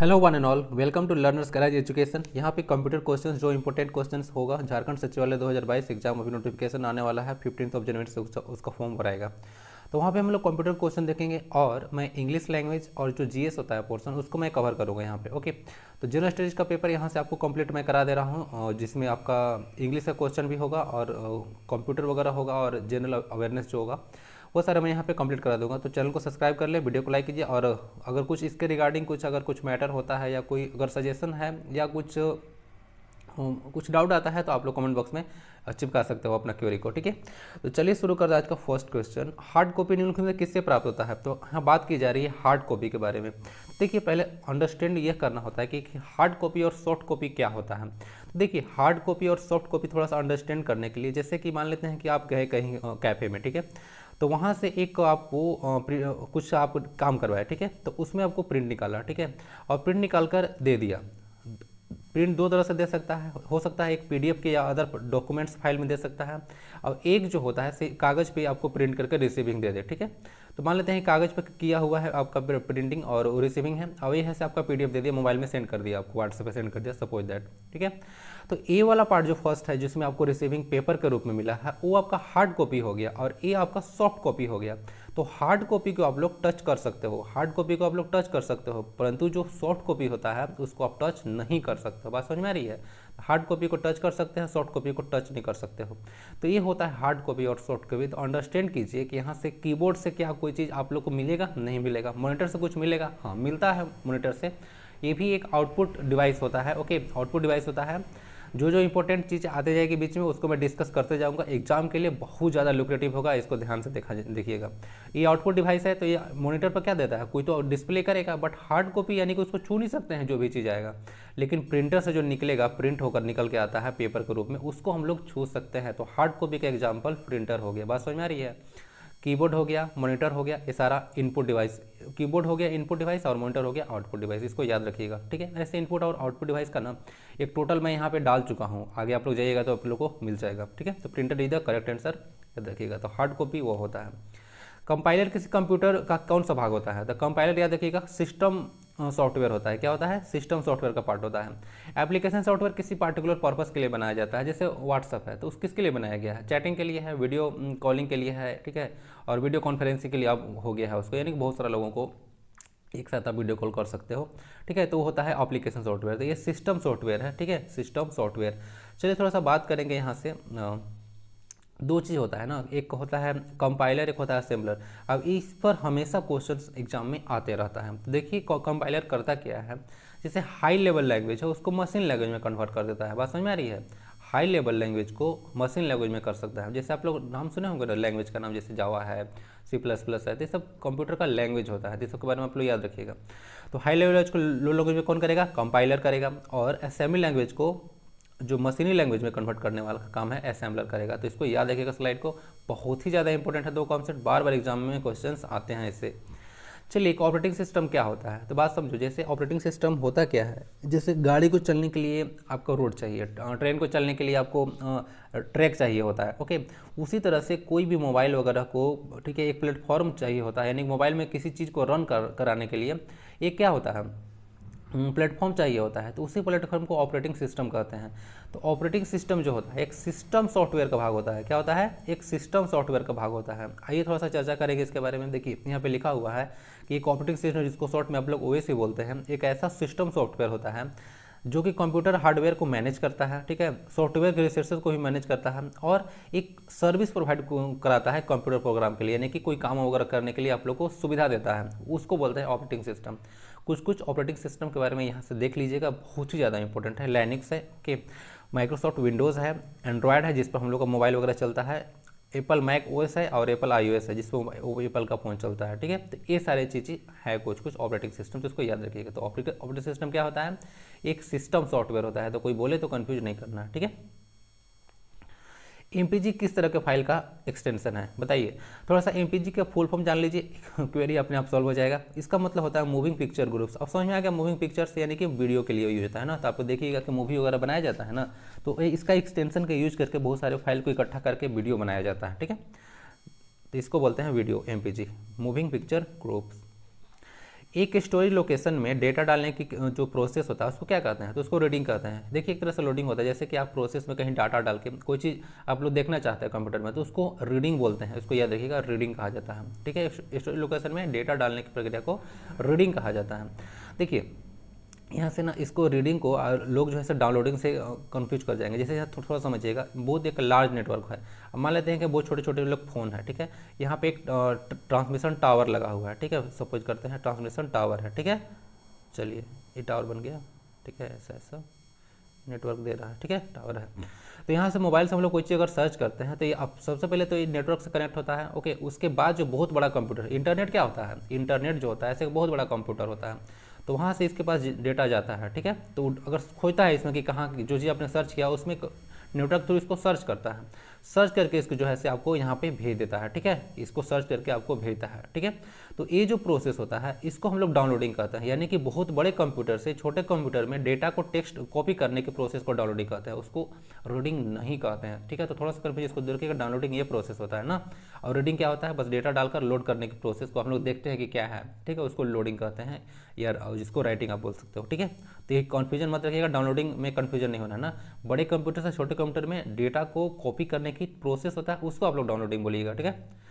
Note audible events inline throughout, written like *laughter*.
hello one and all welcome to learners garage education यहाँ पे computer questions जो important questions होगा झारखंड सचिवालय 2022 एग्जाम अभी नोटिफिकेशन आने वाला है फिफ्टीन ऑफ जनवरी से उसका फॉर्म भराएगा तो वहाँ पे हम लोग कंप्यूटर क्वेश्चन देखेंगे और मैं इंग्लिश लैंग्वेज और जो जी होता है पोर्सन उसको मैं कवर करूँगा यहाँ पे ओके तो जनरल स्टडीज का पेपर यहाँ से आपको कंप्लीट मैं करा दे रहा हूँ जिसमें आपका इंग्लिश का क्वेश्चन भी होगा और कंप्यूटर वगैरह होगा और जनरल अवेयरनेस जो होगा वो सारा मैं यहाँ पे कंप्लीट करा दूंगा तो चैनल को सब्सक्राइब कर ले वीडियो को लाइक कीजिए और अगर कुछ इसके रिगार्डिंग कुछ अगर कुछ मैटर होता है या कोई अगर सजेशन है या कुछ कुछ डाउट आता है तो आप लोग कमेंट बॉक्स में चिपका सकते हो अपना क्वेरी को ठीक है तो चलिए शुरू कर आज का फर्स्ट क्वेश्चन हार्ड कॉपी निम्नलिखित से किससे प्राप्त होता है तो यहाँ बात की जा रही है हार्ड कॉपी के बारे में देखिए पहले अंडरस्टैंड यह करना होता है कि हार्ड कॉपी और सॉफ्ट कॉपी क्या होता है तो देखिए हार्ड कॉपी और सॉफ्ट कॉपी थोड़ा सा अंडरस्टैंड करने के लिए जैसे कि मान लेते हैं कि आप गए कहीं कैफ़े में ठीक है तो वहाँ से एक आपको कुछ आप काम करवाया ठीक है तो उसमें आपको प्रिंट निकाला ठीक है और प्रिंट निकाल कर दे दिया प्रिंट दो तरह से दे सकता है हो सकता है एक पीडीएफ के या अदर डॉक्यूमेंट्स फाइल में दे सकता है और एक जो होता है कागज़ पे आपको प्रिंट करके रिसीविंग दे दे ठीक है तो मान लेते हैं कागज़ पे किया हुआ है आपका प्रिंटिंग और रिसीविंग है और ये है से आपका पीडीएफ दे दिया मोबाइल में सेंड कर दिया आपको व्हाट्सएप पर सेंड कर दिया सपोज दैट ठीक है तो ए वाला पार्ट जो फर्स्ट है जिसमें आपको रिसीविंग पेपर के रूप में मिला है वो आपका हार्ड कॉपी हो गया और ए आपका सॉफ्ट कॉपी हो गया तो हार्ड कॉपी को आप लोग टच कर सकते हो हार्ड कॉपी को आप लोग टच कर सकते हो परंतु जो सॉफ्ट कॉपी होता है उसको आप टच नहीं कर सकते हो बात समझ में आ रही है हार्ड कॉपी को टच कर सकते हैं सॉफ्ट कॉपी को टच नहीं कर सकते हो तो ये होता है हार्ड कॉपी और सॉफ्ट कॉपी तो अंडरस्टैंड कीजिए कि यहाँ से कीबोर्ड से क्या कोई चीज़ आप लोग को मिलेगा नहीं मिलेगा मोनिटर से कुछ मिलेगा हाँ मिलता है मोनिटर से ये भी एक आउटपुट डिवाइस होता है ओके आउटपुट डिवाइस होता है जो जो इंपॉर्टेंट चीज़ आते जाएगी बीच में उसको मैं डिस्कस करते जाऊँगा एग्जाम के लिए बहुत ज़्यादा लुक्रेटिव होगा इसको ध्यान से देखा देखिएगा ये आउटपुट डिवाइस है तो ये मोनिटर पर क्या देता है कोई तो डिस्प्ले करेगा बट हार्ड कॉपी यानी कि उसको छू नहीं सकते हैं जो भी चीज़ आएगा लेकिन प्रिंटर से जो निकलेगा प्रिंट होकर निकल के आता है पेपर के रूप में उसको हम लोग छू सकते हैं तो हार्ड कॉपी का एग्जाम्पल प्रिंटर हो गया बात समझ में आ रही है कीबोर्ड हो गया मॉनिटर हो गया ये सारा इनपुट डिवाइस कीबोर्ड हो गया इनपुट डिवाइस और मॉनिटर हो गया आउटपुट डिवाइस इसको याद रखिएगा ठीक है ऐसे इनपुट और आउटपुट डिवाइस का ना एक टोटल मैं यहाँ पे डाल चुका हूँ आगे आप लोग जाइएगा तो आप लोग को मिल जाएगा ठीक है तो प्रिंटर इधर करेक्ट आंसर याद रखिएगा तो हार्ड कॉपी वो होता है कंपाइलर किसी कंप्यूटर का कौन सा भाग होता है द कंपाइलर याद रखिएगा सिस्टम सॉफ्टवेयर होता है क्या होता है सिस्टम सॉफ्टवेयर का पार्ट होता है एप्लीकेशन सॉफ्टवेयर किसी पार्टिकुलर पर्पज के लिए बनाया जाता है जैसे व्हाट्सअप है तो उस किसके लिए बनाया गया है चैटिंग के लिए है वीडियो कॉलिंग के लिए है ठीक है और वीडियो कॉन्फ्रेंसिंग के लिए अब हो गया है उसको यानी कि बहुत सारा लोगों को एक साथ आप वीडियो कॉल कर सकते हो ठीक है तो वो होता है एप्लीकेशन सॉफ्टवेयर तो ये सिस्टम सॉफ्टवेयर है ठीक है सिस्टम सॉफ्टवेयर चलिए थोड़ा सा बात करेंगे यहाँ से दो चीज़ होता है ना एक होता है कंपाइलर एक होता है असेंबलर अब इस पर हमेशा क्वेश्चन एग्जाम में आते रहता है तो देखिए कंपाइलर करता क्या है जैसे हाई लेवल लैंग्वेज है उसको मशीन लैंग्वेज में कन्वर्ट कर देता है बात समझ में आ रही है हाई लेवल लैंग्वेज को मशीन लैंग्वेज में कर सकता है जैसे आप लोग नाम सुने होंगे ना लैंग्वेज का नाम जैसे जावा है सी प्लस प्लस है तो सब कंप्यूटर का लैंग्वेज होता है तो बारे में आप लोग याद रखिएगा तो हाई लेवल लैंग्वेज को लो लैंग्वेज में कौन करेगा कंपाइलर करेगा और असेंबली लैंग्वेज को जो मशीनी लैंग्वेज में कन्वर्ट करने वाला का काम है असेंबलर करेगा तो इसको याद रखिएगा स्लाइड को बहुत ही ज़्यादा इंपॉर्टेंट है दो कॉन्सेप्ट बार बार एग्जाम में क्वेश्चन आते हैं इससे चलिए एक ऑपरेटिंग सिस्टम क्या होता है तो बात समझो जैसे ऑपरेटिंग सिस्टम होता क्या है जैसे गाड़ी को चलने के लिए आपको रोड चाहिए ट्रेन को चलने के लिए आपको ट्रैक चाहिए होता है ओके उसी तरह से कोई भी मोबाइल वगैरह को ठीक है एक प्लेटफॉर्म चाहिए होता है यानी मोबाइल में किसी चीज़ को रन कर कराने के लिए एक क्या होता है हम्म, प्लेटफॉर्म चाहिए होता है तो उसी प्लेटफॉर्म को ऑपरेटिंग सिस्टम कहते हैं तो ऑपरेटिंग सिस्टम जो होता है एक सिस्टम सॉफ्टवेयर का भाग होता है क्या होता है एक सिस्टम सॉफ्टवेयर का भाग होता है आइए थोड़ा सा चर्चा करेंगे इसके बारे में देखिए यहाँ पे लिखा हुआ है कि एक ऑपरेटिंग सिस्टम जिसको शॉर्ट में आप लोग ही बोलते हैं एक ऐसा सिस्टम सॉफ्टवेयर होता है जो कि कंप्यूटर हार्डवेयर को मैनेज करता है ठीक है सॉफ्टवेयर के रिसोर्सेज को भी मैनेज करता है और एक सर्विस प्रोवाइड कराता है कंप्यूटर प्रोग्राम के लिए यानी कि कोई काम वगैरह करने के लिए आप लोग को सुविधा देता है उसको बोलते हैं ऑपरेटिंग सिस्टम कुछ कुछ ऑपरेटिंग सिस्टम के बारे में यहाँ से देख लीजिएगा बहुत ही ज़्यादा इंपॉर्टेंट है लैनिक्स है ओके माइक्रोसॉफ्ट विंडोज़ है एंड्रॉयड है जिस पर हम लोग का मोबाइल वगैरह चलता है एप्पल मैक ओएस है और एप्पल आईओएस है जिस पर एप्पल का फ़ोन चलता है ठीक है तो ये सारे चीज़ें है कुछ कुछ ऑपरेटिंग सिस्टम तो इसको याद रखिएगा तो ऑपरेटिंग सिस्टम क्या होता है एक सिस्टम सॉफ्टवेयर होता है तो कोई बोले तो कन्फ्यूज नहीं करना ठीक है एम किस तरह के फाइल का एक्सटेंशन है बताइए थोड़ा सा एम का फुल फॉर्म जान लीजिए क्वेरी *laughs* अपने आप सॉल्व हो जाएगा इसका मतलब होता है मूविंग पिक्चर ग्रुप्स अब समझ में आ गया मूविंग पिक्चर्स यानी कि वीडियो के लिए यूज होता है ना तो आपको देखिएगा कि मूवी वगैरह बनाया जाता है ना तो इसका एक्सटेंशन का यूज करके बहुत सारे फाइल को इकट्ठा करके वीडियो बनाया जाता है ठीक है तो इसको बोलते हैं video M moving picture groups एक स्टोरेज लोकेशन में डेटा डालने की जो प्रोसेस होता है उसको क्या कहते हैं तो उसको रीडिंग कहते हैं देखिए एक तरह से लोडिंग होता है जैसे कि आप प्रोसेस में कहीं डाटा डाल के कोई चीज़ आप लोग देखना चाहते हैं कंप्यूटर में तो उसको रीडिंग बोलते हैं उसको याद रखिएगा रीडिंग कहा जाता है ठीक है स्टोरेज लोकेशन में डेटा डालने की प्रक्रिया को रीडिंग कहा जाता है देखिए यहाँ से ना इसको रीडिंग को लोग जो है डाउनलोडिंग से कंफ्यूज कर जाएंगे जैसे यहाँ थोड़ा समझिएगा बहुत एक लार्ज नेटवर्क है अब मान लेते हैं कि बहुत छोटे छोटे लोग फ़ोन है ठीक है यहाँ पे एक ट्रांसमिशन टावर लगा हुआ है ठीक है सपोज करते हैं ट्रांसमिशन टावर है ठीक है चलिए ये टावर बन गया ठीक है ऐसा ऐसा नेटवर्क दे रहा है ठीक है टावर है तो यहाँ से मोबाइल से हम लोग कोई चीज़ अगर सर्च करते हैं तो ये अब सबसे पहले तो ये नेटवर्क से कनेक्ट होता है ओके उसके बाद जो बहुत बड़ा कंप्यूटर इंटरनेट क्या होता है इंटरनेट जो होता है ऐसे बहुत बड़ा कंप्यूटर होता है तो वहाँ से इसके पास डेटा जाता है ठीक है तो अगर खोजता है इसमें कि कहाँ जो चीज़ आपने सर्च किया उसमें न्यूट्रल थ्रू इसको सर्च करता है सर्च करके इसको जो है से आपको यहाँ पे भेज देता है ठीक है इसको सर्च करके आपको भेजता है ठीक है तो ये जो प्रोसेस होता है इसको हम लोग डाउनलोडिंग कहते हैं यानी कि बहुत बड़े कंप्यूटर से छोटे कंप्यूटर में डेटा को टेक्स्ट कॉपी करने के प्रोसेस को डाउनलोडिंग कहते हैं उसको रीडिंग नहीं कहते हैं ठीक है तो थोड़ा सा कन्फ्यूज इसको देखिएगा डाउनलोडिंग ये प्रोसेस होता है ना और रीडिंग क्या होता है बस डेटा डालकर लोड करने के प्रोसेस को हम लोग देखते हैं कि क्या है ठीक है उसको लोडिंग कहते हैं या जिसको राइटिंग आप बोल सकते हो ठीक है तो ये कन्फ्यूजन मत रखिएगा डाउनलोडिंग में कन्फ्यूजन नहीं होना है ना बड़े कंप्यूटर से छोटे कंप्यूटर में डेटा को कॉपी करने एक ही प्रोसेस होता है उसको आप लोग डाउनलोडिंग बोलिएगा ठीक है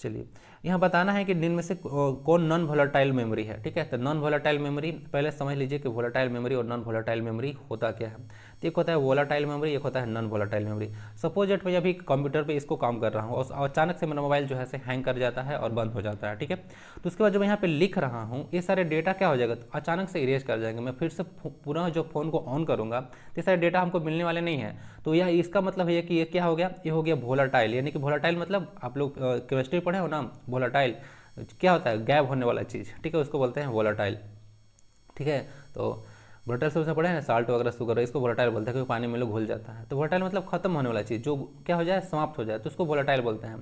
चलिए यहाँ बताना है कि निम्न से कौन नॉन वोलाटाइल मेमोरी है ठीक है तो नॉन वोलाटाइल मेमोरी पहले समझ लीजिए कि वोलाटाइल मेमोरी और नॉन वोलाटाइल मेमोरी होता क्या है तो एक होता है वोलाटाइल मेमोरी एक होता है non volatile memory suppose that मैं अभी कंप्यूटर पर इसको काम कर रहा हूँ और अचानक से मेरा मोबाइल जो है से हैंग कर जाता है और बंद हो जाता है ठीक है तो उसके बाद जो मैं यहाँ पर लिख रहा हूँ ये सारे डेटा क्या हो जाएगा तो अचानक से इरेज कर जाएंगे मैं फिर से पुनः जो फ़ोन को ऑन करूँगा तो ये सारे डेटा हमको मिलने वाले नहीं है तो यह इसका मतलब है कि ये क्या हो गया ये हो गया वोलाटाइल यानी कि वोलाटाइल मतलब आप लोग केमिस्ट्री पढ़े हो ना वोलाटाइल क्या होता है गैप होने वाला चीज़ ठीक है उसको बोलते हैं वोलाटाइल ठीक है तो वोलेटाइल सबसे उसने पढ़े हैं साल्ट वगैरह सुगर इसको वोलेटाइल बोलते हैं क्योंकि पानी में लोग घुल जाता है तो वोलेटाइल मतलब खत्म होने वाला चीज़ जो क्या हो जाए समाप्त हो जाए तो उसको वोलेटाइल बोलते हैं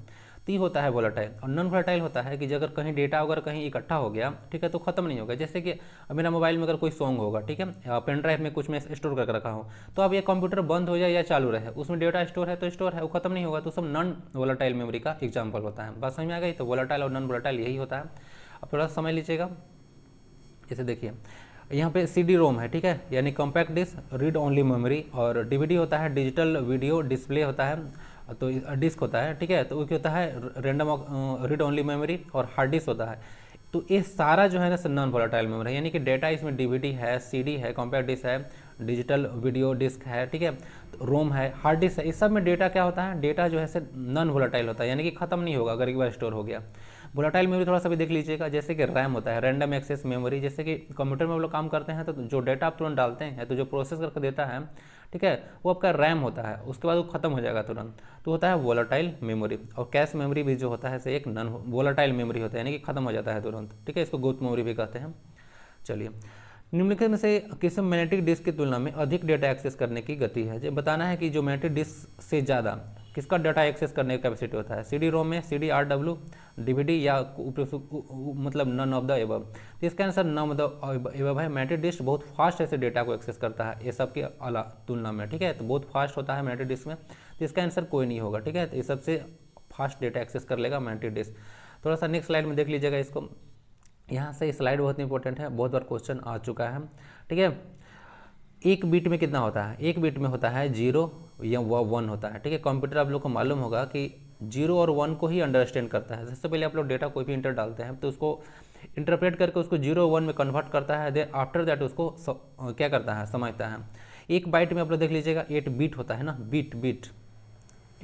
तो ये होता है वोलेटाइल और नॉन वोलेटाइल होता है कि अगर कहीं डेटा अगर कहीं इकट्ठा हो गया ठीक है तो खत्म नहीं होगा जैसे कि मेरा मोबाइल में अगर कोई सॉन्ग होगा ठीक है पेन ड्राइव में कुछ मैं स्टोर करके रखा हूँ तो अब ये कंप्यूटर बंद हो जाए या चालू रहे उसमें डेटा स्टोर है तो स्टोर है वो खत्म नहीं होगा तो सब नॉन वोलेटाइल मेमोरी का एग्जाम्पल होता है बस समझ में आ गई तो वोलेटाइल और नॉन वोलेटाइल यही होता है अब थोड़ा समय लीजिएगा इसे देखिए यहाँ पे सी डी रोम है ठीक है यानी compact disc read only memory और डी होता है डिजिटल वीडियो डिस्प्ले होता है तो डिस्क होता है ठीक है तो वो क्या होता है रेंडम रीड ओनली मेमोरी और हार्ड डिस्क होता है तो ये सारा जो है ना नॉन वोलाटाइल मेमोरी यानी कि डेटा इसमें डी है सी है कॉम्पैक्ट डिस्क है डिजिटल वीडियो डिस्क है ठीक है तो रोम है हार्ड डिस्क है इस सब में डेटा क्या होता है डेटा जो है नॉन वोलाटाइल होता है यानी कि खत्म नहीं होगा अगर एक बार स्टोर हो गया वोलाटाइल मेमोरी थोड़ा सा भी देख लीजिएगा जैसे कि रैम होता है रैंडम एक्सेस मेमोरी जैसे कि कंप्यूटर में हम लोग काम करते हैं तो जो डेटा आप तुरंत डालते हैं तो जो प्रोसेस करके देता है ठीक है वो आपका रैम होता है उसके बाद वो खत्म हो जाएगा तुरंत तो होता है वोलाटाइल मेमोरी और कैश मेमोरी भी जो होता है से एक नन वोलाटाइल मेमोरी होता है यानी कि खत्म हो जाता है तुरंत ठीक है इसको गुप्त मेमोरी भी कहते हैं चलिए निम्नलिखित में से किस मैग्नेटिक डिस्क की तुलना में अधिक डेटा एक्सेस करने की गति है जो बताना है कि जो मैग्नेटिक डिस्क से ज़्यादा किसका डाटा एक्सेस करने की कैपेसिटी होता है सी रोम में C D R W D या मतलब नन ऑफ द एबव तो इसका answer none of the above है मैट्रिक डिस्क बहुत फास्ट ऐसे डेटा को एक्सेस करता है ये सब के अला तुलना में ठीक है तो बहुत फास्ट होता है मैट्रिक डिस्क में तो इसका आंसर कोई नहीं होगा ठीक है तो ये सबसे फास्ट डेटा एक्सेस कर लेगा मैट्रिक डिस्क थोड़ा सा नेक्स्ट स्लाइड में देख लीजिएगा इसको यहाँ से स्लाइड बहुत इंपॉर्टेंट है बहुत बार क्वेश्चन आ चुका है ठीक है एक बीट में कितना होता है एक बीट में होता है जीरो या वन होता है ठीक है कंप्यूटर आप लोग को मालूम होगा कि जीरो और वन को ही अंडरस्टैंड करता है सबसे पहले आप लोग डेटा कोई भी इंटर डालते हैं तो उसको इंटरप्रेट करके उसको जीरो वन में कन्वर्ट करता है देन आफ्टर दैट उसको स, क्या करता है समझता है एक बाइट में आप लोग देख लीजिएगा एट बीट होता है ना बीट बीट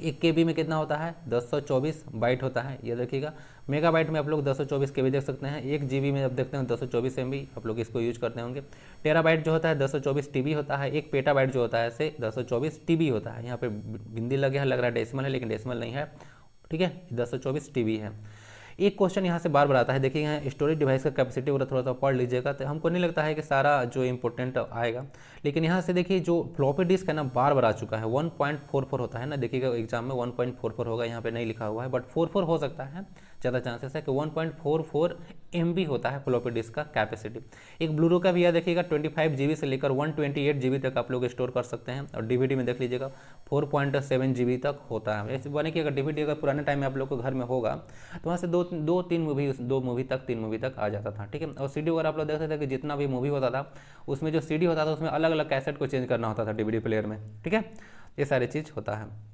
एक के में कितना होता है 224 बाइट होता है ये देखिएगा मेगा बाइट में आप लोग 224 के देख सकते हैं एक जी में आप देखते हैं 224 एम आप लोग इसको यूज करते होंगे टेरा बाइट जो होता है 224 सौ होता है एक पेटा बाइट जो होता है से 224 सौ होता है यहाँ पे बिंदी लगे हैं लग रहा है डेसिमल है लेकिन डेसिमल नहीं है ठीक है दस सौ है एक क्वेश्चन यहाँ से बार बार आता है देखिए यहाँ स्टोरेज डिवाइस का कैपेसिटी वगैरह थोड़ा सा पढ़ लीजिएगा तो हमको नहीं लगता है कि सारा जो इंपॉर्टेंट आएगा लेकिन यहाँ से देखिए जो फ्लॉपी डिस्क है ना बार बार आ चुका है वन होता है ना देखिएगा एग्जाम में वन होगा यहाँ पर नहीं लिखा हुआ है बट फोर हो सकता है ज़्यादा चांसेस है कि 1.44 पॉइंट होता है फ्लॉपी डिस्क का कैपेसिटी एक ब्लूरो का भी ट्वेंटी फाइव जी बी से लेकर जी बी तक आप लोग स्टोर कर सकते हैं और डी में देख लीजिएगा जी बी तक होता है ऐसे बने कि अगर डी अगर पुराने टाइम में आप लोग को घर में होगा तो वहाँ से दो दो तीन मूवी दो मूवी तक तीन मूवी तक आ जाता था ठीक है और सी वगैरह आप लोग देखते थे कि जितना भी मूवी होता था उसमें जो सी होता था उसमें अलग अलग कैसेट को चेंज करना होता था डी प्लेयर में ठीक है ये सारी चीज़ होता है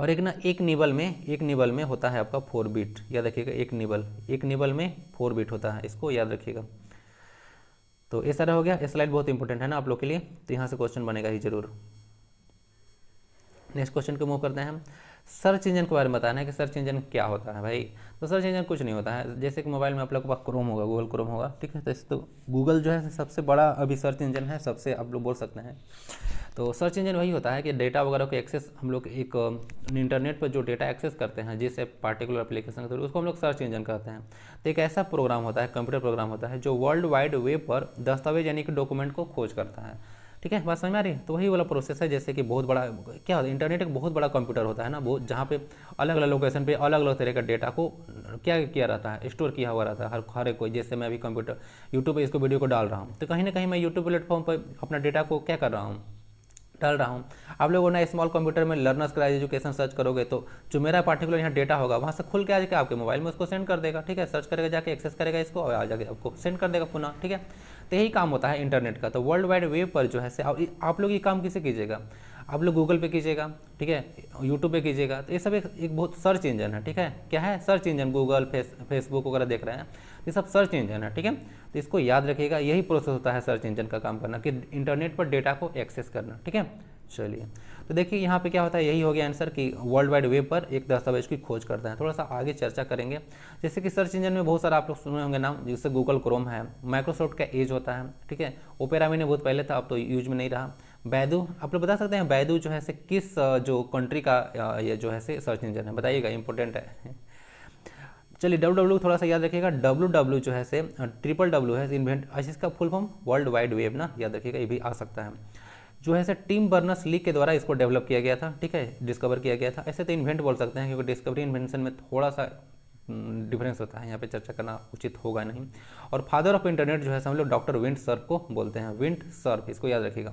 और एक ना एक निबल में एक निबल में होता है आपका फोर बीट याद रखिएगा एक निबल एक निबल में फोर बीट होता है इसको याद रखिएगा तो ये सारा हो गया ये स्लाइड बहुत इंपॉर्टेंट है ना आप लोग के लिए तो यहाँ से क्वेश्चन बनेगा ही जरूर नेक्स्ट क्वेश्चन को मूव करते हैं हम सर्च इंजन के बारे में बताना है कि सर्च इंजन क्या होता है भाई तो सर्च इंजन कुछ नहीं होता है जैसे कि मोबाइल में आप लोग के पास क्रोम होगा गूगल क्रोम होगा ठीक है तो इस तो गूगल जो है सबसे बड़ा अभी सर्च इंजन है सबसे आप लोग बोल सकते हैं तो सर्च इंजन वही होता है कि डेटा वगैरह को एक्सेस हम लोग एक इंटरनेट पर जो डेटा एक्सेस करते हैं जिस पार्टिकुलर एप्लीकेशन के थ्रू उसको हम लोग सर्च इंजन कहते हैं तो एक ऐसा प्रोग्राम होता है कंप्यूटर प्रोग्राम होता है जो वर्ल्ड वाइड वेब पर दस्तावेज यानी कि डॉक्यूमेंट को खोज करता है ठीक है बात समझ में आ रही है तो वही वाला प्रोसेस है जैसे कि बहुत बड़ा क्या होता है इंटरनेट एक बहुत बड़ा कंप्यूटर होता है ना बहुत जहाँ पे अलग अलग लोकेशन पे अलग अलग तरह का डेटा को क्या किया रहता है स्टोर किया हुआ रहता है हर हर एक कोई जैसे मैं अभी कंप्यूटर यूट्यूब पर इसको वीडियो को डाल रहा हूँ तो कहीं ना कहीं मैं यूट्यूब प्लेटफॉर्म पर अपना डेटा को क्या कर रहा हूँ डाल रहा हूँ आप लोगों ने स्मॉल कंप्यूटर में लर्नर्स क्लास एजुकेशन सर्च करोगे तो जो मेरा पर्टिकुलर यहाँ डेटा होगा वहाँ से खुल के आ जाकर आपके मोबाइल में उसको सेंड कर देगा ठीक है सर्च करके जाके एक्सेस करेगा इसको और आ जाके आपको सेंड कर देगा पुनः ठीक है तो यही काम होता है इंटरनेट का तो वर्ल्ड वाइड वेब पर जो है से आप लोग ये काम किसे कीजिएगा आप लोग गूगल पे कीजिएगा ठीक है यूट्यूब पे कीजिएगा तो ये सब एक, एक बहुत सर्च इंजन है ठीक है क्या है search engine Google face Facebook वगैरह देख रहे हैं ये सब सर्च इंजन है ठीक है तो इसको याद रखिएगा यही प्रोसेस होता है सर्च इंजन का काम करना कि इंटरनेट पर डेटा को एक्सेस करना ठीक है चलिए तो देखिए यहाँ पे क्या होता है यही हो गया आंसर कि वर्ल्ड वाइड वेब पर एक दस्तावेज की खोज करता है थोड़ा सा आगे चर्चा करेंगे जैसे कि सर्च इंजन में बहुत सारा आप लोग सुने होंगे नाम जैसे गूगल क्रोम है माइक्रोसॉफ्ट का एज होता है ठीक है ओपेरा मैंने बहुत पहले था अब तो यूज में नहीं रहा बैदू आप लोग बता सकते हैं बैदू जो है से किस जो कंट्री का ये जो है से सर्च इंजन है बताइएगा इंपॉर्टेंट है चलिए डब्ल्यू डब्ल्यू थोड़ा सा याद रखिएगा डब्ल्यू डब्ल्यू जो है से ट्रिपल डब्ल्यू है इन्वेंट इसका full form world wide web ना याद रखिएगा ये भी आ सकता है जो है टीम बर्नर्स लीग के द्वारा इसको डेवलप किया गया था ठीक है डिस्कवर किया गया था ऐसे तो इन्वेंट बोल सकते हैं क्योंकि डिस्कवरी इन्वेंशन में थोड़ा सा डिफरेंस होता है यहाँ पे चर्चा करना उचित होगा नहीं और फादर ऑफ इंटरनेट जो है हम लोग डॉक्टर विंट सर्फ को बोलते हैं विंट सर्फ इसको याद रखिएगा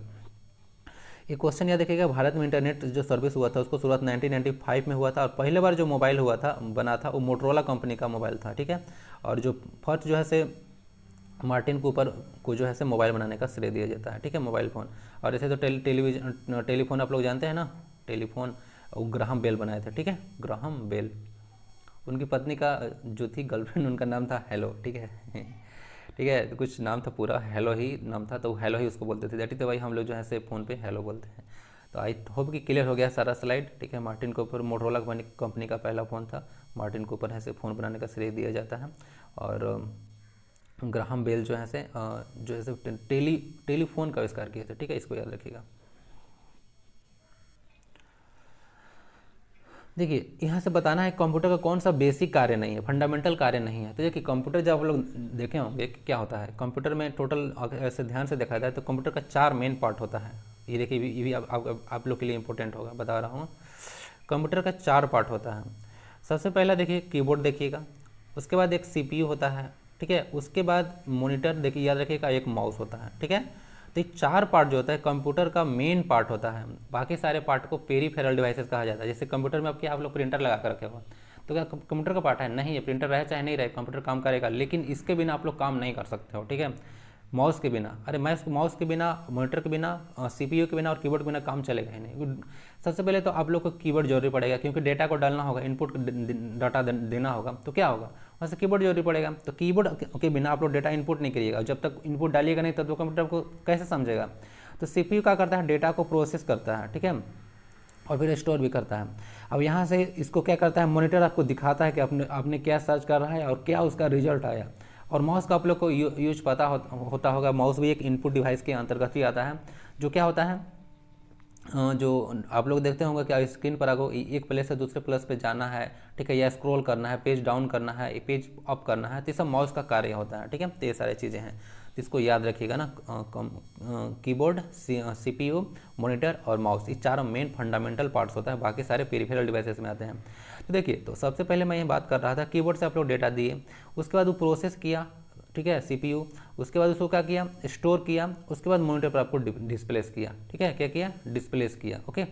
ये क्वेश्चन याद रखिएगा भारत में इंटरनेट जो सर्विस हुआ था उसको शुरुआत 1995 में हुआ था और पहले बार जो मोबाइल हुआ था बना था वो मोटरोला कंपनी का मोबाइल था ठीक है और जो फर्स्ट जो है से मार्टिन कूपर को जो है से मोबाइल बनाने का श्रेय दिया जाता है ठीक है मोबाइल फ़ोन और ऐसे तो टेली टेलीविजन टेलीफोन आप लोग जानते हैं ना टेलीफोन ग्राहम बेल बनाए थे ठीक है ग्राहम बेल उनकी पत्नी का जो थी गर्लफ्रेंड उनका नाम था हेलो ठीक है *laughs* ठीक है तो कुछ नाम था पूरा हेलो ही नाम था तो हेलो ही उसको बोलते थे दैट तो भाई हम लोग जो है से फ़ोन पे हेलो बोलते हैं तो आई होप कि क्लियर हो गया सारा स्लाइड ठीक है मार्टिन कोपर मोटरोला कंपनी का पहला फ़ोन था मार्टिन कोपर ऐसे फ़ोन बनाने का श्रेय दिया जाता है और ग्राहम बेल जो है से जो है से टेली टेलीफोन का आविष्कार किए थे ठीक है इसको याद रखिएगा देखिए यहाँ से बताना है कंप्यूटर का कौन सा बेसिक कार्य नहीं है फंडामेंटल कार्य नहीं है तो देखिए कंप्यूटर जब आप लोग देखे होंगे क्या होता है कंप्यूटर में टोटल ऐसे ध्यान से देखा जाए तो कंप्यूटर का चार मेन पार्ट होता है ये देखिए ये भी आप, आप, आप लोग के लिए इंपॉर्टेंट होगा बता रहा हूँ कंप्यूटर का चार पार्ट होता है सबसे पहला देखिए कीबोर्ड देखिएगा उसके बाद एक सी होता है ठीक है उसके बाद मोनिटर देखिए याद रखिएगा एक माउस होता है ठीक है तो ये चार पार्ट जो होता है कंप्यूटर का मेन पार्ट होता है बाकी सारे पार्ट को पेरीफेरल डिवाइसेस कहा जाता है जैसे कंप्यूटर में आपके आप लोग प्रिंटर लगा कर रखे हो तो क्या कंप्यूटर का पार्ट है नहीं ये प्रिंटर रहे चाहे नहीं रहे कंप्यूटर काम करेगा लेकिन इसके बिना आप लोग काम नहीं कर सकते हो ठीक है माउस के बिना अरे माउस माउस के बिना मोनिटर के बिना सीपीयू के बिना और कीबोर्ड के बिना काम चलेगा ही नहीं सबसे पहले तो आप लोग को कीबोर्ड जरूरी पड़ेगा क्योंकि डेटा को डालना होगा इनपुट डाटा देना होगा तो क्या होगा वहाँ से कीबोर्ड जरूरी पड़ेगा तो कीबोर्ड ओके बिना आप लोग डेटा इनपुट नहीं करिएगा जब तक इनपुट डालिएगा नहीं तब तो कंप्यूटर को कैसे समझेगा तो सीपीयू क्या करता है डेटा को प्रोसेस करता है ठीक है और फिर स्टोर भी करता है अब यहाँ से इसको क्या करता है मॉनिटर आपको दिखाता है कि आपने आपने क्या सर्च कर रहा है और क्या उसका रिजल्ट आया और माउस का आप लोग को यूज पता हो, होता होगा माउस भी एक इनपुट डिवाइस के अंतर्गत ही आता है जो क्या होता है जो आप लोग देखते होंगे कि स्क्रीन पर आपको एक प्लेस से दूसरे प्लेस पे जाना है ठीक है या स्क्रॉल करना है पेज डाउन करना है पेज अप करना है तो ये सब माउस का कार्य होता है ठीक है तो ये सारी चीज़ें हैं इसको याद रखिएगा ना keyboard C P U monitor और माउस ये चारों मेन फंडामेंटल पार्ट्स होता है बाकी सारे पेरीफेरल डिवाइसेस में आते हैं तो देखिए तो सबसे पहले मैं ये बात कर रहा था कीबोर्ड से आप लोग डेटा दिए उसके बाद वो प्रोसेस किया ठीक है सी उसके बाद उसको क्या किया स्टोर किया उसके बाद मोनिटर पर आपको डिस्प्लेस किया ठीक है क्या किया डिस्प्लेस किया ओके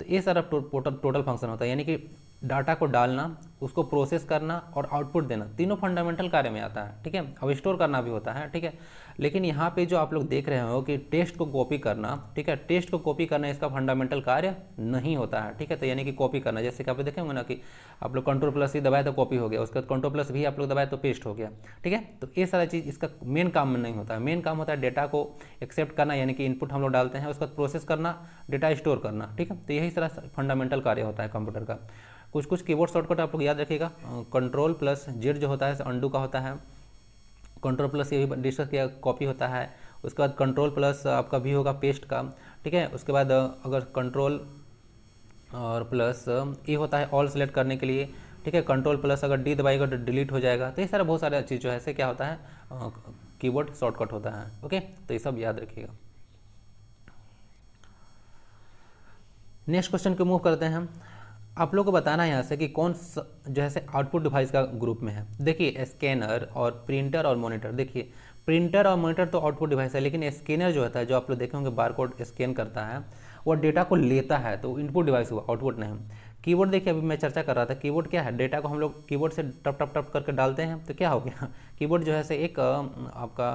तो ये सारा टोटल टोटल फंक्शन होता है यानी कि डाटा को डालना उसको प्रोसेस करना और आउटपुट देना तीनों फंडामेंटल कार्य में आता है ठीक है अब स्टोर करना भी होता है ठीक है लेकिन यहाँ पे जो आप लोग देख रहे हो कि टेस्ट को कॉपी करना ठीक है टेस्ट को कॉपी करना इसका फंडामेंटल कार्य नहीं होता है ठीक है तो यानी कि कॉपी करना जैसे कि आप देखेंगे ना कि आप लोग कंट्रोल प्लस ही दबाए तो कॉपी हो गया उसके बाद कंट्रोल प्लस भी आप लोग दबाए तो पेस्ट हो गया ठीक है तो ये सारा चीज़ इसका मेन काम नहीं होता है मेन काम होता है डेटा को एक्सेप्ट करना यानी कि इनपुट हम लोग डालते हैं उसके बाद प्रोसेस करना डेटा स्टोर करना ठीक है तो यही सारा फंडामेंटल कार्य होता है कंप्यूटर का कुछ कुछ कीबोर्ड शॉर्टकट आप लोग याद रखिएगा कंट्रोल प्लस जेड जो होता है अंडू का होता है कंट्रोल प्लस ये भी डिस्कस किया कॉपी होता है उसके बाद कंट्रोल प्लस आपका भी होगा पेस्ट का ठीक है उसके बाद अगर कंट्रोल और प्लस ये होता है ऑल सेलेक्ट करने के लिए ठीक है कंट्रोल प्लस अगर डी दबाएगा तो डिलीट हो जाएगा तो ये सारा बहुत सारे चीज़ जो है से क्या होता है कीबोर्ड शॉर्टकट होता है ओके तो ये सब याद रखिएगा नेक्स्ट क्वेश्चन को मूव करते हैं आप लोग को बताना है यहाँ से कि कौन जो है आउटपुट डिवाइस का ग्रुप में है देखिए स्कैनर और प्रिंटर और मॉनिटर देखिए प्रिंटर और मॉनिटर तो आउटपुट डिवाइस है लेकिन स्कैनर जो होता है जो आप लोग देखे होंगे बार कोड स्कैन करता है वो डेटा को लेता है तो इनपुट डिवाइस हुआ आउटपुट नहीं कीबोर्ड देखिए अभी मैं चर्चा कर रहा था कीबोर्ड क्या है डेटा को हम लोग कीबोर्ड से टप टप टप करके डालते हैं तो क्या हो गया कीबोर्ड *laughs* जो है से एक आपका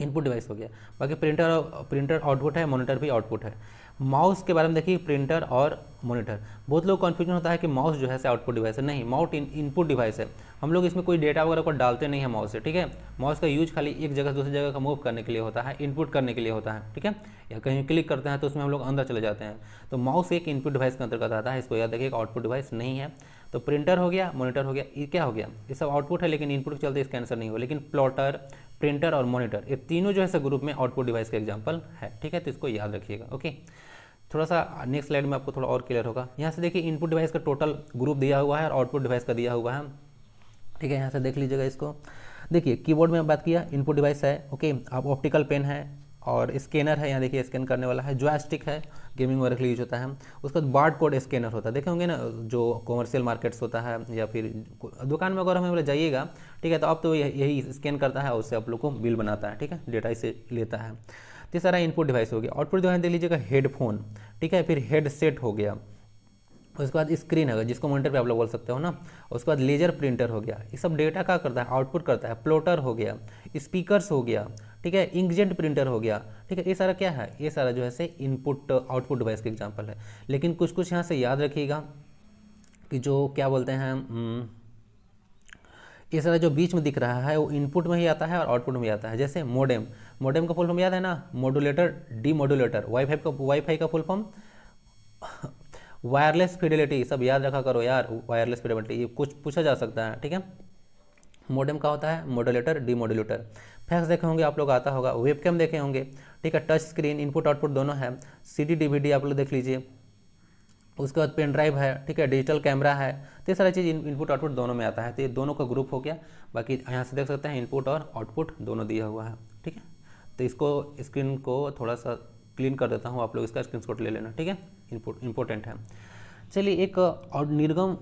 इनपुट डिवाइस हो गया बाकी प्रिंटर प्रिंटर आउटपुट है मॉनिटर भी आउटपुट है माउस के बारे में देखिए प्रिंटर और मॉनिटर बहुत लोग कन्फ्यूजन होता है कि माउस जो है से आउटपुट डिवाइस है नहीं माउट इनपुट डिवाइस है हम लोग इसमें कोई डेटा वगैरह को डालते नहीं है माउस से ठीक है माउस का यूज खाली एक जगह से दूसरी जगह का मूव करने के लिए होता है इनपुट करने के लिए होता है ठीक है या कहीं क्लिक करते हैं तो उसमें हम लोग अंदर चले जाते हैं तो माउस एक इनपुट डिवाइस के अंतर्गत आता है इसको याद रखिए आउटपुट डिवाइस नहीं है तो प्रिंटर हो गया मॉनिटर हो गया ये क्या हो गया ये सब आउटपुट है लेकिन इनपुट के चलते इसका आंसर नहीं हो लेकिन प्लॉटर प्रिंटर और मॉनिटर ये तीनों जो है सर ग्रुप में आउटपुट डिवाइस का एग्जाम्पल है ठीक है तो इसको याद रखिएगा ओके थोड़ा सा नेक्स्ट स्लाइड में आपको थोड़ा और क्लियर होगा यहाँ से देखिए इनपुट डिवाइस का टोटल ग्रुप दिया हुआ है और आउटपुट डिवाइस का दिया हुआ है ठीक है यहाँ से देख लीजिएगा इसको देखिए कीबोर्ड में बात किया इनपुट डिवाइस है ओके आप ऑप्टिकल पेन है और स्कैनर है यहाँ देखिए स्कैन करने वाला है जॉयस्टिक है गेमिंग वर्क लिए यूज होता है उसके बाद बार्ड कोड स्कैनर होता है देखे होंगे ना जो कॉमर्शियल मार्केट्स होता है या फिर दुकान में अगर हमें बोले जाइएगा ठीक है तो अब तो यही स्कैन करता है और उससे आप लोग को बिल बनाता है ठीक है डेटा इसे लेता है तो सारा इनपुट डिवाइस हो गया आउटपुट जो है दे लीजिएगा हेडफोन ठीक है फिर हेडसेट हो गया उसके बाद स्क्रीन है जिसको मॉनिटर पे आप लोग बोल सकते हो ना उसके बाद लेजर प्रिंटर हो गया ये सब डेटा का करता है आउटपुट करता है प्लोटर हो गया स्पीकर्स हो गया ठीक है इंकजेंट प्रिंटर हो गया ठीक है ये सारा क्या है ये सारा जो है से इनपुट आउटपुट डिवाइस के एग्जाम्पल है लेकिन कुछ कुछ यहाँ से याद रखिएगा कि जो क्या बोलते हैं हम्म, ये सारा जो बीच में दिख रहा है वो इनपुट में ही आता है और आउटपुट में ही आता है जैसे मोडेम मोडेम का फुल फॉर्म याद है ना मोडुलेटर डी मोडुलेटर वाईफाई का वाईफाई का फुल फॉर्म वायरलेस फिडेलिटी सब याद रखा करो यार वायरलेस फिडेलिटी ये कुछ पूछा जा सकता है ठीक है मोडेम का होता है डी डीमोड्यूलेटर फैक्स देखे होंगे आप लोग आता होगा वेबकैम देखे होंगे ठीक है टच स्क्रीन इनपुट आउटपुट दोनों है सीडी डीवीडी आप लोग देख लीजिए उसके बाद पेन ड्राइव है ठीक है डिजिटल कैमरा है तो सारा चीज़ इनपुट आउटपुट दोनों में आता है तो ये दोनों का ग्रुप हो गया बाकी यहाँ से देख सकते हैं इनपुट और आउटपुट दोनों दिया हुआ है ठीक है तो इसको स्क्रीन को थोड़ा सा क्लीन कर देता हूँ आप लोग इसका स्क्रीन ले लेना ठीक है इनपुट इम्पोर्टेंट है चलिए एक और निर्गम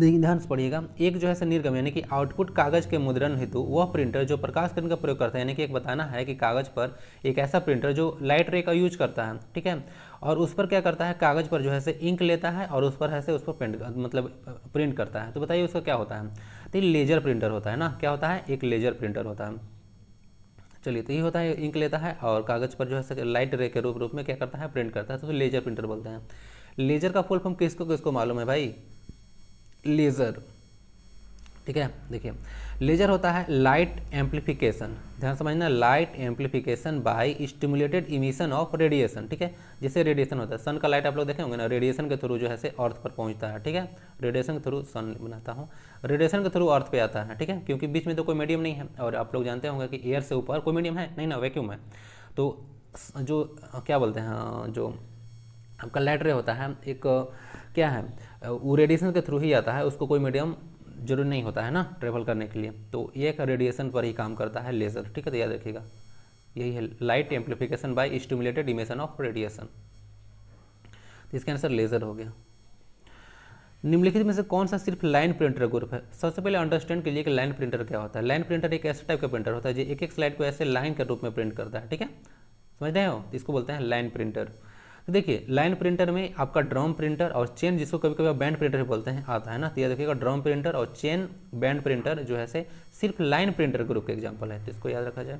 ध्यान से पढ़िएगा एक जो है निर्गम यानी कि आउटपुट कागज के मुद्रण हेतु वह प्रिंटर जो प्रकाश किरण का प्रयोग करता है यानी कि एक बताना है कि कागज पर एक ऐसा प्रिंटर जो लाइट रे का यूज करता है ठीक है और उस पर क्या करता है कागज पर जो है से इंक लेता है और उस पर है से उस पर प्रिंट मतलब प्रिंट करता है तो बताइए उसका क्या होता है तो ये लेजर प्रिंटर होता है ना क्या होता है एक लेजर प्रिंटर होता है चलिए तो ये होता है इंक लेता है और कागज पर जो है लाइट रे के रूप रूप में क्या करता है प्रिंट करता है तो लेजर प्रिंटर बोलते हैं लेजर का फुल फॉर्म किसको किसको मालूम है भाई लेज़र ठीक है देखिए लेजर होता है लाइट एम्पलीफिकेशन ध्यान समझना light amplification by stimulated emission of radiation ठीक है जैसे रेडिएशन होता है सन का लाइट आप लोग देखेंगे ना रेडिएशन के थ्रू जो है से अर्थ पर पहुंचता है ठीक है रेडिएशन के थ्रू सन बनाता हूँ रेडिएशन के थ्रू अर्थ पे आता है ठीक है क्योंकि बीच में तो कोई मीडियम नहीं है और आप लोग जानते होंगे कि एयर से ऊपर कोई मीडियम है नहीं ना वैक्यूम है तो जो क्या बोलते हैं जो आपका लाइट रे होता है एक क्या है वो रेडिएशन के थ्रू ही आता है उसको कोई मीडियम जरूरी नहीं होता है ना ट्रेवल करने के लिए तो ये एक रेडिएशन पर ही काम करता है लेज़र ठीक है तो याद रखिएगा यही है light amplification by stimulated emission of radiation तो इसका आंसर लेज़र हो गया निम्नलिखित में से कौन सा सिर्फ लाइन प्रिंटर ग्रुप है सबसे पहले अंडरस्टैंड कीजिए कि लाइन प्रिंटर क्या होता है लाइन प्रिंटर एक ऐसे टाइप का प्रिंटर होता है जो एक एक स्लाइड को ऐसे लाइन के रूप में प्रिंट करता है ठीक है समझते हैं हो तो इसको बोलते हैं लाइन प्रिंटर देखिए लाइन प्रिंटर में आपका ड्रम प्रिंटर और चेन जिसको कभी कभी आप बैंड प्रिंटर भी बोलते हैं आता है ना तो यह देखिएगा ड्रम प्रिंटर और चेन बैंड प्रिंटर जो है से सिर्फ लाइन प्रिंटर ग्रुप का एग्जाम्पल है तो इसको याद रखा जाए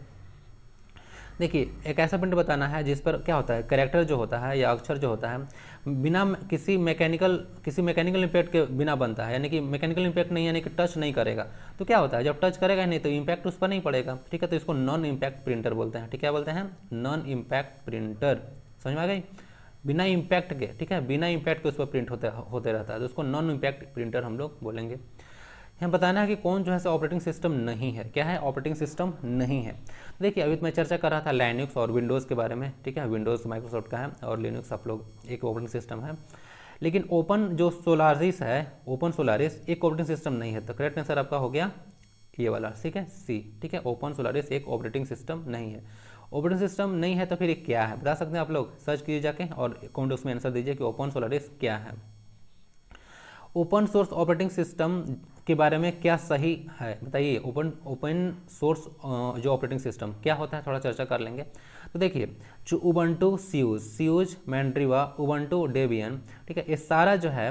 देखिए एक ऐसा प्रिंट बताना है जिस पर क्या होता है कैरेक्टर जो होता है या अक्षर जो होता है बिना किसी मैकेनिकल किसी मैकेनिकल इम्पैक्ट के बिना बनता है यानी कि मैकेनिकल इम्पैक्ट नहीं यानी कि टच नहीं करेगा तो क्या होता है जब टच करेगा नहीं तो इम्पैक्ट उस पर नहीं पड़ेगा ठीक है तो इसको नॉन इम्पैक्ट प्रिंटर बोलते हैं ठीक है बोलते हैं नॉन इम्पैक्ट प्रिंटर समझ में आ गई बिना इम्पैक्ट के ठीक है बिना इम्पैक्ट के उस पर प्रिंट होते होते रहता है तो उसको नॉन इम्पैक्ट प्रिंटर हम लोग बोलेंगे यहाँ बताना है कि कौन जो है ऑपरेटिंग सिस्टम नहीं है क्या है ऑपरेटिंग सिस्टम नहीं है देखिए अभी तो मैं चर्चा कर रहा था लाइनिक्स और विंडोज़ के बारे में ठीक है विंडोज़ माइक्रोसॉफ्ट का है और लिनिक्स आप लोग एक ऑपरेटिंग सिस्टम है लेकिन ओपन जो सोलारिस है ओपन सोलारिस एक ऑपरेटिंग सिस्टम नहीं है तो करेक्ट आंसर आपका हो गया ये वाला ठीक है सी ठीक है ओपन सोलारिस एक ऑपरेटिंग सिस्टम नहीं है ऑपरेटिंग सिस्टम नहीं है तो फिर क्या है बता सकते हैं आप लोग सर्च कीजिए जाके और कमेंट उसमें आंसर दीजिए कि ओपन डिस्क क्या है ओपन सोर्स ऑपरेटिंग सिस्टम के बारे में क्या सही है बताइए ओपन ओपन सोर्स जो ऑपरेटिंग सिस्टम क्या होता है थोड़ा चर्चा कर लेंगे तो देखिए जो Ubuntu SUSE SUSE Mandriva Ubuntu Debian ठीक है ये सारा जो है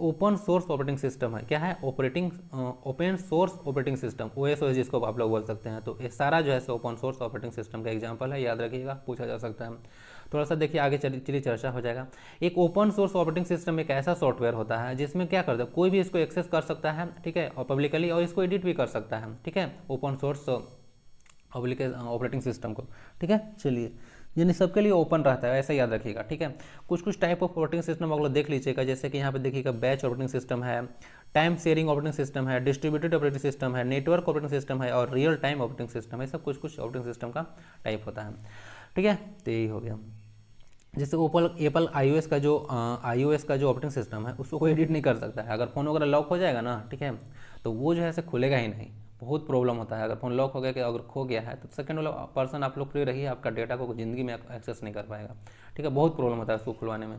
ओपन सोर्स ऑपरेटिंग सिस्टम है क्या है operating open source operating system O S जिसको आप लोग बोल सकते हैं तो ये सारा जो है so open source operating system का एग्जाम्पल है याद रखिएगा पूछा जा सकता है थोड़ा सा देखिए आगे चली चर्चा हो जाएगा एक ओपन सोर्स ऑपरेटिंग सिस्टम एक ऐसा सॉफ्टवेयर होता है जिसमें क्या करता है कोई भी इसको एक्सेस कर सकता है ठीक है और पब्लिकली और इसको एडिट भी कर सकता है ठीक है open source public operating system को ठीक है चलिए यानी सबके लिए ओपन रहता है ऐसा याद रखिएगा ठीक है कुछ कुछ टाइप ऑफ ऑपरेटिंग सिस्टम आप लोग देख लीजिएगा जैसे कि यहाँ पे देखिएगा बैच ऑपरेटिंग सिस्टम है टाइम शेयरिंग ऑपरेटिंग सिस्टम है डिस्ट्रीब्यूटेड ऑपरेटिंग सिस्टम है नेटवर्क ऑपरेटिंग सिस्टम है और रियल टाइम ऑपरेटिंग सिस्टम है सब कुछ कुछ ऑपरेटिंग सिस्टम का टाइप होता है ठीक है तो यही हो गया जैसे ओपल एपल आई का जो आईओएस का जो ऑपरेटिंग सिस्टम है उसको कोई एडिट नहीं कर सकता है अगर फ़ोन वगैरह लॉक हो जाएगा ना ठीक है तो वो जो है खुलेगा ही नहीं बहुत प्रॉब्लम होता है अगर फ़ोन लॉक हो गया कि अगर खो गया है तो सेकंड वाला पर्सन आप लोग फ्री है आपका डेटा को ज़िंदगी में एक्सेस नहीं कर पाएगा ठीक है बहुत प्रॉब्लम होता है उसको खुलवाने में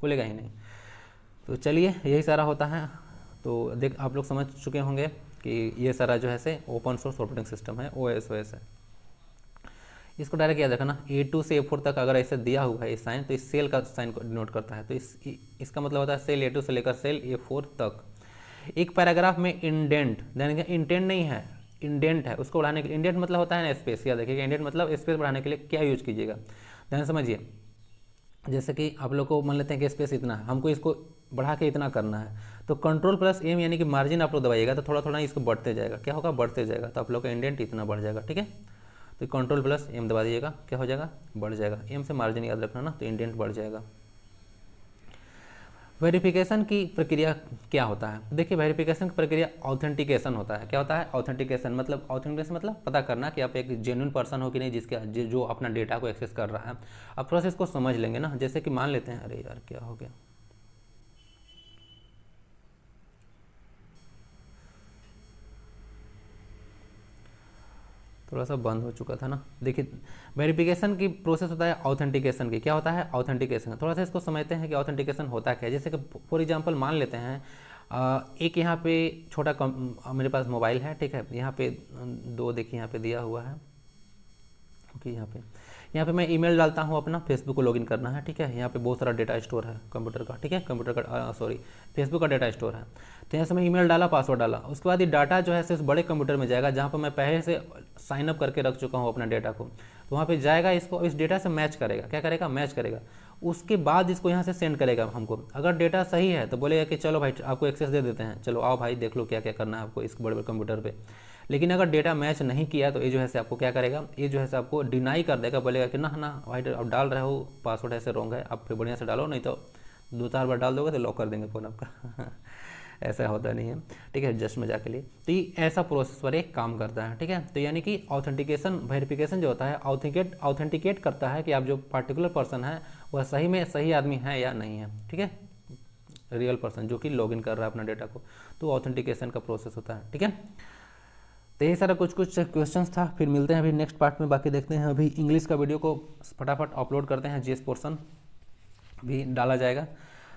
खुलेगा ही नहीं तो चलिए यही सारा होता है तो देख आप लोग समझ चुके होंगे कि ये सारा जो है से ओपन सोर्स ऑपरेटिंग सिस्टम है ओ एस ओ एस है इसको डायरेक्ट याद रखना ए टू से ए फोर तक अगर ऐसे दिया हुआ है इस साइन तो इस सेल का साइन को डिनोट करता है तो इस इसका मतलब होता है सेल ए टू से लेकर सेल ए फोर तक एक पैराग्राफ में इंडेंट ध्यान इंटेंट नहीं है इंडेंट है उसको बढ़ाने के लिए इंडेंट मतलब होता है ना स्पेस याद देखिएगा इंडेंट मतलब स्पेस बढ़ाने के लिए क्या यूज कीजिएगा ध्यान समझिए जैसे कि आप लोग को मान लेते हैं कि स्पेस इतना है हमको इसको बढ़ा के इतना करना है तो कंट्रोल प्लस एम यानी कि मार्जिन आप लोग दबाइएगा तो थोड़ा थोड़ा इसको बढ़ते जाएगा क्या होगा बढ़ते जाएगा तो आप लोग का इंडेंट इतना बढ़ जाएगा ठीक है तो कंट्रोल प्लस एम दबा दीजिएगा क्या हो जाएगा बढ़ जाएगा एम से मार्जिन याद रखना ना तो इंडेंट बढ़ जाएगा वेरिफिकेशन की प्रक्रिया क्या होता है देखिए वेरिफिकेशन की प्रक्रिया ऑथेंटिकेशन होता है क्या होता है ऑथेंटिकेशन मतलब ऑथेंटिकेशन मतलब पता करना कि आप एक जेन्यून पर्सन हो कि नहीं जिसके जो अपना डेटा को एक्सेस कर रहा है अब प्रोसेस को समझ लेंगे ना जैसे कि मान लेते हैं अरे यार क्या हो गया थोड़ा सा बंद हो चुका था ना देखिए वेरिफिकेशन की प्रोसेस होता है ऑथेंटिकेशन की क्या होता है ऑथेंटिकेशन थोड़ा सा इसको समझते हैं कि ऑथेंटिकेशन होता क्या है जैसे कि फॉर एग्जाम्पल मान लेते हैं एक यहाँ पे छोटा कम मेरे पास मोबाइल है ठीक है यहाँ पे दो देखिए यहाँ पे दिया हुआ है ओके यहाँ पे यहाँ पे मैं ईमेल डालता हूँ अपना फेसबुक को लॉगिन करना है ठीक है यहाँ पे बहुत सारा डेटा स्टोर है कंप्यूटर का ठीक है कंप्यूटर का सॉरी फेसबुक का डेटा स्टोर है तो यहाँ से मैं ईमेल डाला पासवर्ड डाला उसके बाद ये डाटा जो है उस बड़े कंप्यूटर में जाएगा जहाँ पर मैं पहले से साइनअप करके रख चुका हूँ अपना डेटा को तो वहाँ पर जाएगा इसको इस डेटा से मैच करेगा क्या करेगा मैच करेगा उसके बाद इसको यहाँ से सेंड करेगा हमको अगर डेटा सही है तो बोलेगा कि चलो भाई आपको एक्सेस दे देते हैं चलो आओ भाई देख लो क्या क्या करना है आपको इस बड़े बड़े कंप्यूटर पर लेकिन अगर डेटा मैच नहीं किया तो ये जो है से आपको क्या करेगा ये जो है से आपको डिनाई कर देगा बोलेगा कि ना ना वाइट आप डाल रहे हो पासवर्ड ऐसे रॉन्ग है आप फिर बढ़िया से डालो नहीं तो दो चार बार डाल दोगे तो लॉक कर देंगे फ़ोन आपका *laughs* ऐसा होता नहीं है ठीक है जस्ट में जाके लिए तो ये ऐसा प्रोसेस पर एक काम करता है ठीक है तो यानी कि ऑथेंटिकेशन वेरिफिकेशन जो होता है ऑथेंटिकेट ऑथेंटिकेट करता है कि आप जो पार्टिकुलर पर्सन है वह सही में सही आदमी है या नहीं है ठीक है रियल पर्सन जो कि लॉगिन कर रहा है अपना डेटा को तो ऑथेंटिकेशन का प्रोसेस होता है ठीक है तो यही सारा कुछ कुछ क्वेश्चंस था फिर मिलते हैं अभी नेक्स्ट पार्ट में बाकी देखते हैं अभी इंग्लिश का वीडियो को फटाफट अपलोड करते हैं जीएस पोर्सन भी डाला जाएगा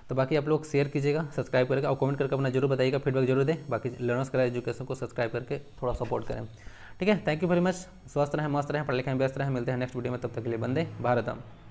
तो बाकी आप लोग शेयर कीजिएगा सब्सक्राइब करके और कमेंट करके अपना जरूर बताइएगा फीडबैक जरूर दें बाकी लर्नर्स करा एजुकेशन को सब्सक्राइब करके थोड़ा सपोर्ट करें ठीक है थैंक यू वेरी मच स्वस्थ रहें मस्त रहें पढ़ लिखें व्यस्त रहें मिलते हैं नेक्स्ट वीडियो में तब तक के लिए बंदे भारत हम